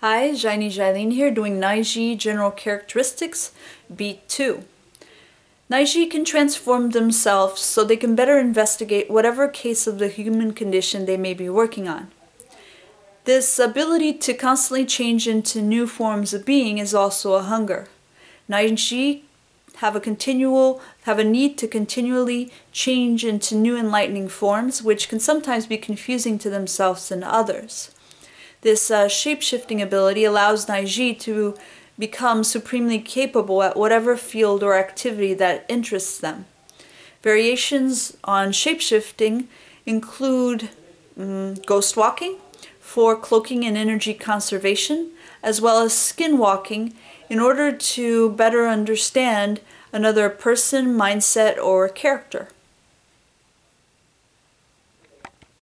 Hi, Jaini Jailene here doing Naiji General Characteristics, Beat 2. Naiji can transform themselves so they can better investigate whatever case of the human condition they may be working on. This ability to constantly change into new forms of being is also a hunger. Naiji have a continual have a need to continually change into new enlightening forms which can sometimes be confusing to themselves and others. This uh, shape-shifting ability allows Naiji to become supremely capable at whatever field or activity that interests them. Variations on shapeshifting include um, ghost walking for cloaking and energy conservation, as well as skin walking in order to better understand another person, mindset, or character.